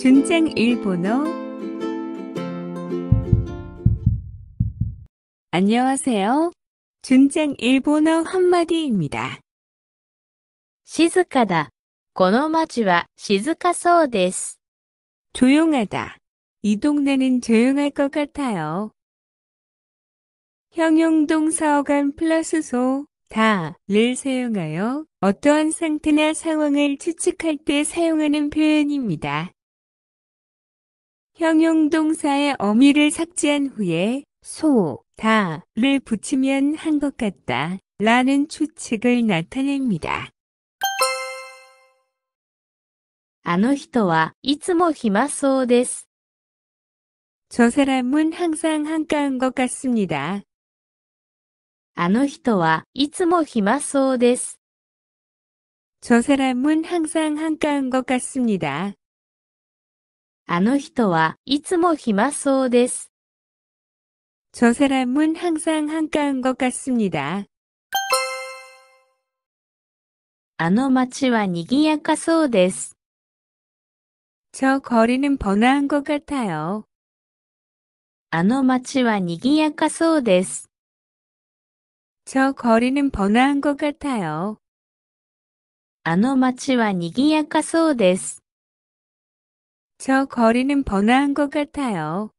준장 일본어 안녕하세요. 준장 일본어 한마디입니다. 시静かだ.この街は静かそうです. 조용하다. 이 동네는 조용할 것 같아요. 형용동사어간 플러스 소, 다를 사용하여 어떠한 상태나 상황을 추측할 때 사용하는 표현입니다. 형용동사의 어미를 삭제한 후에 소, 다를 붙이면 한 것 같다 라는 추측을 나타냅니다. 아の人はいつも暇そうです저 사람은 항상 한가한 것 같습니다. あの人はいつも暇そうです.저 사람은 항상 한가한 것 같습니다. あの人はいつも暇そうです。저사람은항상한가한것같습니 다。 あの街は賑やかそうです。저거리는번화한것같아요あの街は賑やかそうです。저거리는번화한것같아요あの街は賑やかそうです。저 거리는 번화한 것 같아요.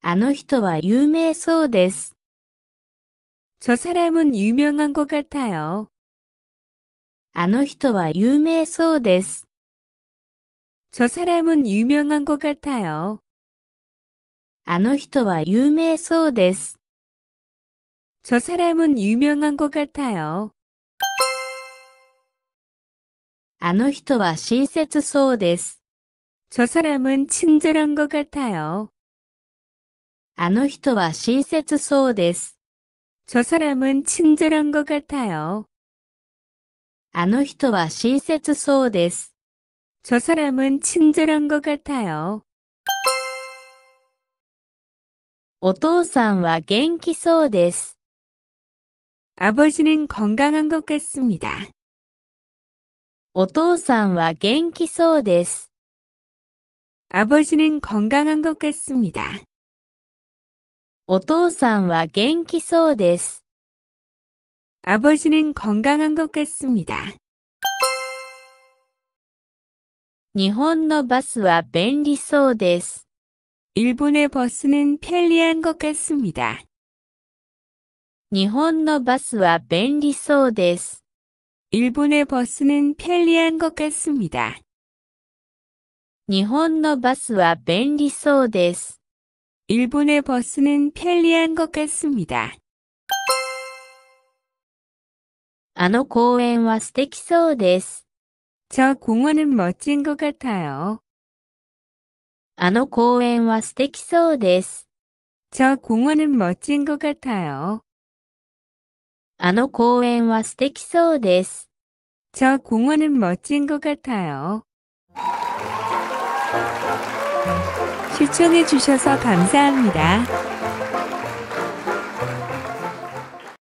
あの人は有名そうです。저 사람은 유명한 것 같아요. あの人は有名そうです。저 사람은 유명한 것 같아요. あの人は有名そうです。저 사람은 유명한 것 같아요. あの人は親切そうです。저사람은친절한것같아요あの人は親切そうです。저사람은친절한것같아요あの人は親切そうです。저사람은친절한것같아요お父さんは元気そうです。아버지는건강한것같습니다お父さんは元気そうです。아버지는건강한것같습니 다。 お父さんは元気そうです。아버지는건강한것같습니 다。 日本のバスは便利そうです。일본의버스는편리한것같습니 다。 日本のバスは便利そうです。 일본의 버스는 편리한 것 같습니다. 日本のバスは便利そうです. 일본의 버스는 편리한 것 같습니다. あの公園は素敵そうです.저 공원은 멋진 것 같아요. あの公園は素敵そうです.저 공원은 멋진 것 같아요. あの公園は素敵そうです。저 공원은 멋진 것 같아요. 시청해 주셔서 감사합니다.